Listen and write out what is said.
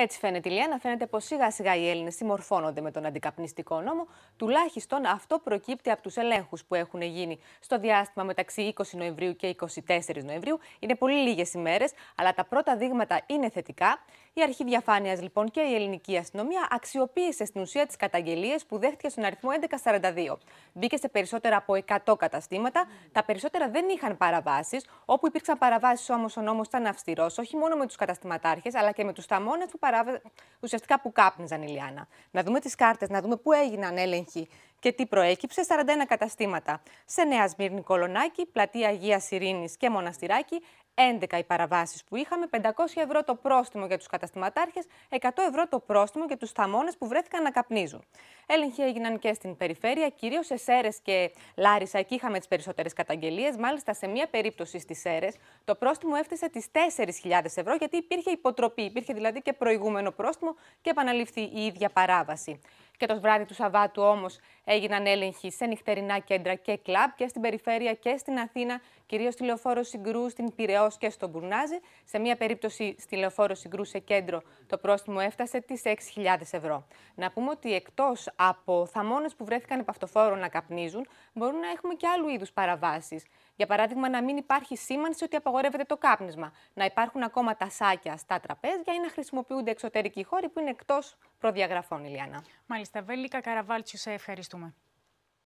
Έτσι φαίνεται η Λιένα, φαίνεται πως σιγά σιγά οι Έλληνες συμμορφώνονται με τον αντικαπνιστικό νόμο, τουλάχιστον αυτό προκύπτει από τους ελέγχους που έχουν γίνει στο διάστημα μεταξύ 20 Νοεμβρίου και 24 Νοεμβρίου. Είναι πολύ λίγες ημέρες, αλλά τα πρώτα δείγματα είναι θετικά. Η Αρχή Διαφάνειας λοιπόν και η ελληνική αστυνομία αξιοποίησε στην ουσία τις καταγγελίες που δέχτηκε στον αριθμό 1142. Μπήκε σε περισσότερα από 100 καταστήματα. Τα περισσότερα δεν είχαν παραβάσεις. Όπου υπήρξαν παραβάσεις όμως ο νόμος ήταν αυστηρός, όχι μόνο με τους καταστηματάρχες, αλλά και με τους ταμώνες που ουσιαστικά που κάπνιζαν η Λιάννα. Να δούμε τις κάρτες, να δούμε πού έγιναν έλεγχοι και τι προέκυψε. 41 καταστήματα. Σε Νέα Σμύρνη Κολονάκη, Πλατεία Αγίας Ειρήνης και Μοναστηράκη, 11 οι παραβάσεις που είχαμε, 500 ευρώ το πρόστιμο για τους καταστηματάρχες, 100 ευρώ το πρόστιμο για τους θαμώνες που βρέθηκαν να καπνίζουν. Έλεγχοι έγιναν και στην περιφέρεια, κυρίως σε Σέρες και Λάρισα. Εκεί είχαμε τις περισσότερες καταγγελίες. Μάλιστα, σε μία περίπτωση στις Σέρες, το πρόστιμο έφτασε τις 4.000 ευρώ, γιατί υπήρχε υποτροπή. Υπήρχε δηλαδή και προηγούμενο πρόστιμο και επαναλήφθη η ίδια παράβαση. Και το βράδυ του Σαββάτου όμως έγιναν έλεγχοι σε νυχτερινά κέντρα και κλαμπ και στην περιφέρεια και στην Αθήνα, κυρίως στη λεωφόρο Συγκρού, στην Πυραιός και στον Μπουρνάζη. Σε μία περίπτωση στη λεωφόρο Συγκρού σε κέντρο το πρόστιμο έφτασε τις 6.000 ευρώ. Να πούμε ότι εκτός από θαμώνες που βρέθηκαν επαυτοφόρων να καπνίζουν, μπορούν να έχουμε και άλλου είδους παραβάσεις. Για παράδειγμα, να μην υπάρχει σήμανση ότι απαγορεύεται το κάπνισμα, να υπάρχουν ακόμα τα σάκια στα τραπέζια ή να χρησιμοποιούνται εξωτερικοί χώροι που είναι εκτός προδιαγραφών, Ηλιάνα. Μάλιστα. Σταβέλη. Κακαραβάλτσιου. Σε ευχαριστούμε.